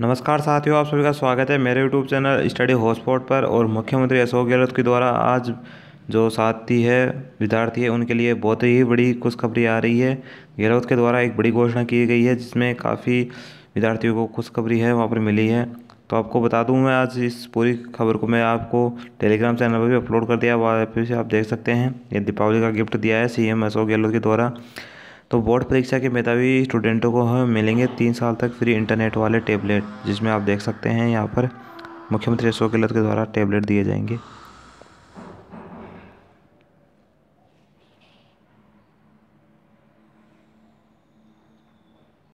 नमस्कार साथियों आप सभी का स्वागत है मेरे यूट्यूब चैनल स्टडी हॉटस्पॉट पर और मुख्यमंत्री अशोक गहलोत के द्वारा आज जो साथी है विद्यार्थी है उनके लिए बहुत ही बड़ी खुशखबरी आ रही है गहलोत के द्वारा एक बड़ी घोषणा की गई है जिसमें काफ़ी विद्यार्थियों को खुशखबरी है वहाँ पर मिली है तो आपको बता दूँ मैं आज इस पूरी खबर को मैं आपको टेलीग्राम चैनल पर भी अपलोड कर दिया वहाँ पर से आप देख सकते हैं ये दीपावली का गिफ्ट दिया है सी अशोक गहलोत के द्वारा तो बोर्ड परीक्षा के मेधावी स्टूडेंटों को हम मिलेंगे तीन साल तक फ्री इंटरनेट वाले टेबलेट जिसमें आप देख सकते हैं यहाँ पर मुख्यमंत्री अशोक गहलोत के द्वारा टेबलेट दिए जाएंगे